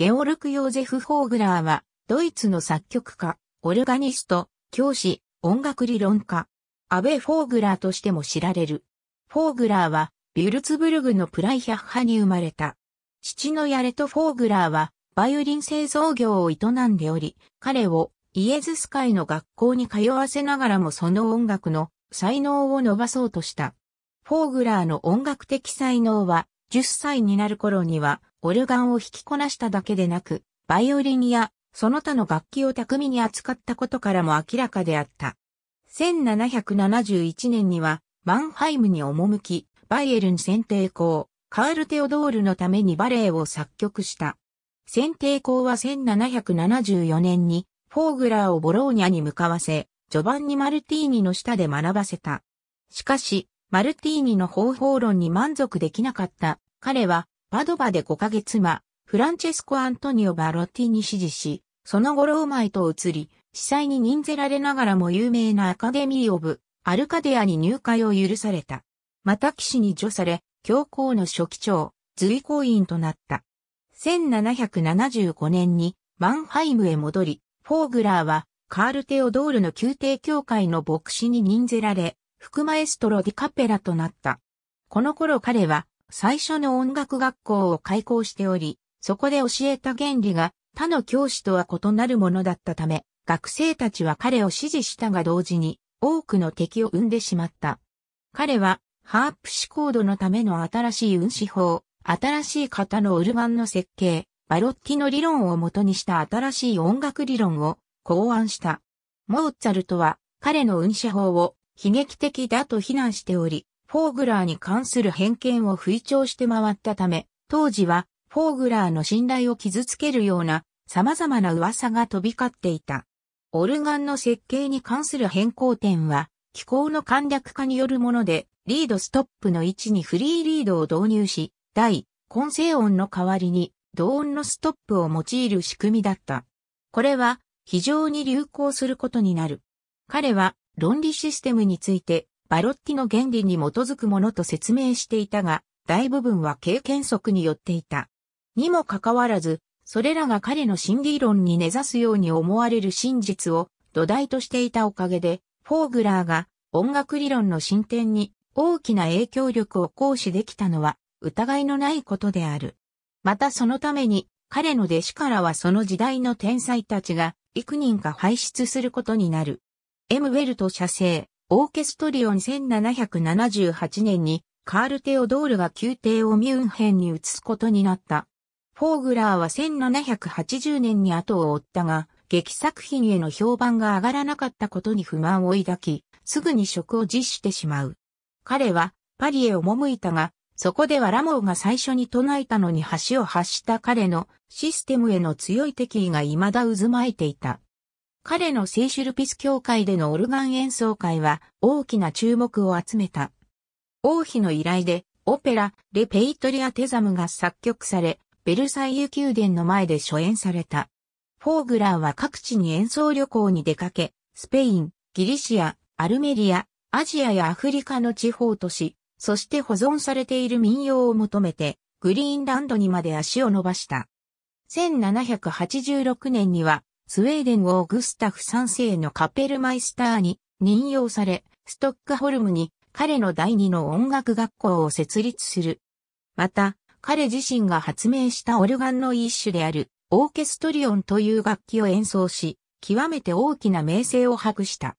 ゲオルク・ヨーゼフ・ホーグラーは、ドイツの作曲家、オルガニスト、教師、音楽理論家、アベ・フォーグラーとしても知られる。フォーグラーは、ビュルツブルグのプライヒャッハに生まれた。父のヤレト・フォーグラーは、バイオリン製造業を営んでおり、彼をイエズス会の学校に通わせながらもその音楽の才能を伸ばそうとした。フォーグラーの音楽的才能は10歳になる頃には、オルガンを弾きこなしただけでなく、バイオリンやその他の楽器を巧みに扱ったことからも明らかであった。1771年には、マンハイムに赴き、バイエルン選定校、カール・テオドールのためにバレエを作曲した。選定校は1774年に、フォーグラーをボローニャに向かわせ、ジョバンニ・マルティーニの下で学ばせた。しかし、マルティーニの方法論に満足できなかった。彼は、パドバで5ヶ月間、フランチェスコ・アントニオ・バロッティに支持し、その後ローマへと移り、司祭に任せられながらも有名なアカデミー・オブ・アルカデアに入会を許された。また騎士に除され、教皇の初期長、随行員となった。1775年にマンハイムへ戻り、フォーグラーはカール・テオドールの宮廷教会の牧師に任せられ、副マエストロディカペラとなった。この頃彼は最初の音楽学校を開校しており、そこで教えた原理が他の教師とは異なるものだったため、学生たちは彼を支持したが同時に多くの敵を生んでしまった。彼はハープシコードのための新しい運指法、新しい型のオルガンの設計、バロッキの理論をもとにした新しい音楽理論を考案した。モーツァルトは彼の運指法を悲劇的だと非難しており、フォーグラーに関する偏見を吹聴して回ったため、当時はフォーグラーの信頼を傷つけるような様々な噂が飛び交っていた。オルガンの設計に関する変更点は、機構の簡略化によるもので、リードストップの位置にフリーリードを導入し、大、混声音の代わりに、同音のストップを用いる仕組みだった。これは、非常に流行することになる。彼は、論理システムについて、バロッティの原理に基づくものと説明していたが、大部分は経験則によっていた。にもかかわらず、それらが彼の心理論に根ざすように思われる真実を土台としていたおかげで、フォーグラーが音楽理論の進展に大きな影響力を行使できたのは疑いのないことである。またそのために彼の弟子からはその時代の天才たちが幾人か排出することになる。エムウェルト社製、オーケストリオン1778年に、カール・テオドールが宮廷をミュンヘンに移すことになった。フォーグラーは1780年に後を追ったが、劇作品への評判が上がらなかったことに不満を抱き、すぐに職を辞してしまう。彼は、パリへ赴いたが、そこではラモーが最初に唱えたのに橋を発した彼のシステムへの強い敵意が未だ渦巻いていた。彼の聖シュルピス教会でのオルガン演奏会は大きな注目を集めた。王妃の依頼でオペラレ・ペイトリア・テザムが作曲され、ベルサイユ宮殿の前で初演された。フォーグラーは各地に演奏旅行に出かけ、スペイン、ギリシア、アルメリア、アジアやアフリカの地方都市、そして保存されている民謡を求めて、グリーンランドにまで足を伸ばした。1786年にはスウェーデン王グスタフ3世のカペルマイスターに任用され、ストックホルムに彼の第二の音楽学校を設立する。また、彼自身が発明したオルガンの一種である、オーケストリオンという楽器を演奏し、極めて大きな名声を博した。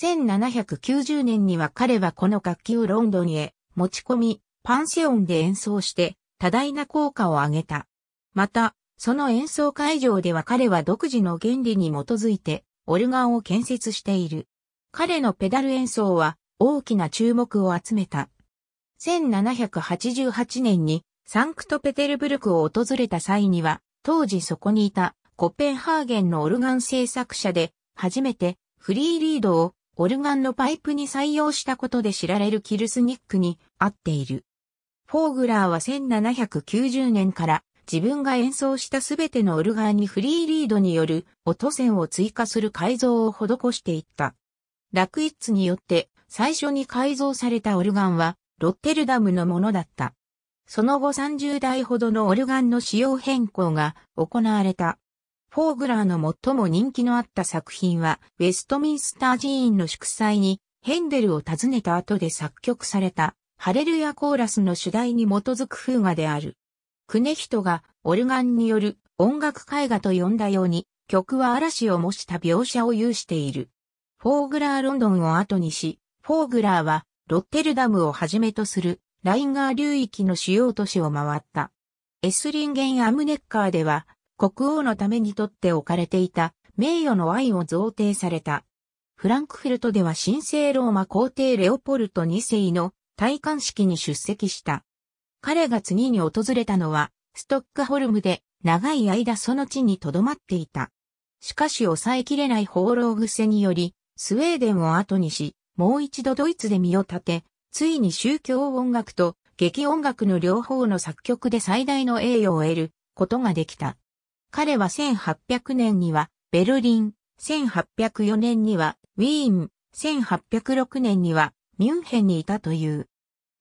1790年には彼はこの楽器をロンドンへ持ち込み、パンセオンで演奏して多大な効果を上げた。また、その演奏会場では彼は独自の原理に基づいて、オルガンを建設している。彼のペダル演奏は、大きな注目を集めた。1788年に、サンクトペテルブルクを訪れた際には、当時そこにいたコペンハーゲンのオルガン製作者で、初めてフリーリードをオルガンのパイプに採用したことで知られるキルスニックに会っている。フォーグラーは1790年から自分が演奏したすべてのオルガンにフリーリードによる音線を追加する改造を施していった。ラクイッツによって最初に改造されたオルガンはロッテルダムのものだった。その後30台ほどのオルガンの仕様変更が行われた。フォーグラーの最も人気のあった作品は、ウェストミンスター寺院の祝祭にヘンデルを訪ねた後で作曲された、ハレルヤコーラスの主題に基づく風画である。クネヒトがオルガンによる音楽絵画と呼んだように、曲は嵐を模した描写を有している。フォーグラーロンドンを後にし、フォーグラーはロッテルダムをはじめとするラインガー流域の主要都市を回った。エスリンゲン・アムネッカーでは、国王のためにとって置かれていた名誉の愛を贈呈された。フランクフェルトでは神聖ローマ皇帝レオポルト2世の戴冠式に出席した。彼が次に訪れたのは、ストックホルムで長い間その地に留まっていた。しかし抑えきれない放浪癖により、スウェーデンを後にし、もう一度ドイツで身を立て、ついに宗教音楽と劇音楽の両方の作曲で最大の栄誉を得ることができた。彼は1800年にはベルリン、1804年にはウィーン、1806年にはミュンヘンにいたという。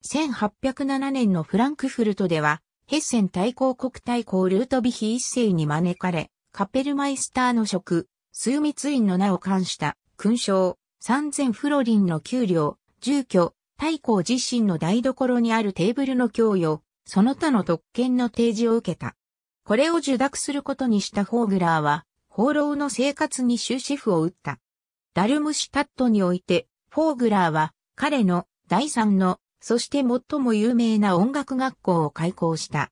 1807年のフランクフルトでは、ヘッセン対抗国対抗ルートビヒ一世に招かれ、カペルマイスターの職、数密院の名を冠した、勲章、3000フロリンの給料、住居、大公自身の台所にあるテーブルの供与、その他の特権の提示を受けた。これを受諾することにしたフォーグラーは、放浪の生活に終止符を打った。ダルムシュタットにおいて、フォーグラーは、彼の第三のそして最も有名な音楽学校を開校した。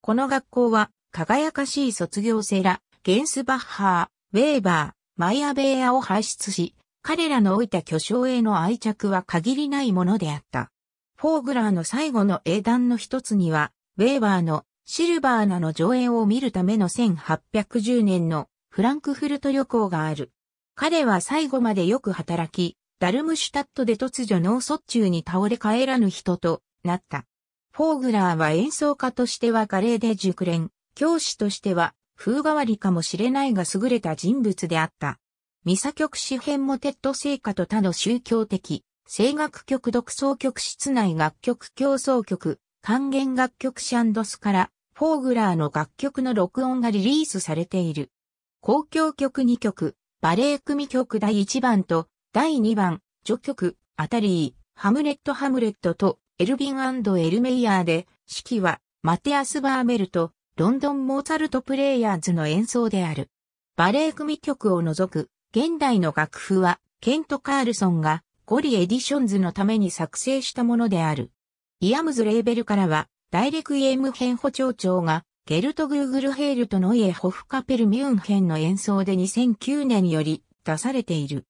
この学校は、輝かしい卒業生ら、ゲンスバッハー、ウェーバー、マイアベーアを輩出し、彼らの置いた巨匠への愛着は限りないものであった。フォーグラーの最後の英断の一つには、ウェーバーのシルバーナの上映を見るための1810年のフランクフルト旅行がある。彼は最後までよく働き、ダルムシュタットで突如脳卒中に倒れ帰らぬ人となった。フォーグラーは演奏家としては華麗で熟練、教師としては風変わりかもしれないが優れた人物であった。ミサ曲詩編もテッド聖歌と他の宗教的、声楽曲独奏曲室内楽曲競争曲、還元楽曲シャンドスからフォーグラーの楽曲の録音がリリースされている。公共曲2曲、バレエ組曲第1番と第2番、序曲、アタリー、ハムレット・ハムレットと、エルビンエルメイヤーで、指揮は、マテアス・バーメルと、ロンドン・モーツァルト・プレイヤーズの演奏である。バレエ組曲を除く、現代の楽譜は、ケント・カールソンが、ゴリエディションズのために作成したものである。イアムズ・レーベルからは、ダイレクイエム編補聴長が、ゲルト・グーグル・ヘールとノイエ・ホフカペル・ミュン編の演奏で2009年より出されている。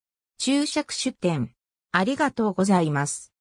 注釈出典。ありがとうございます。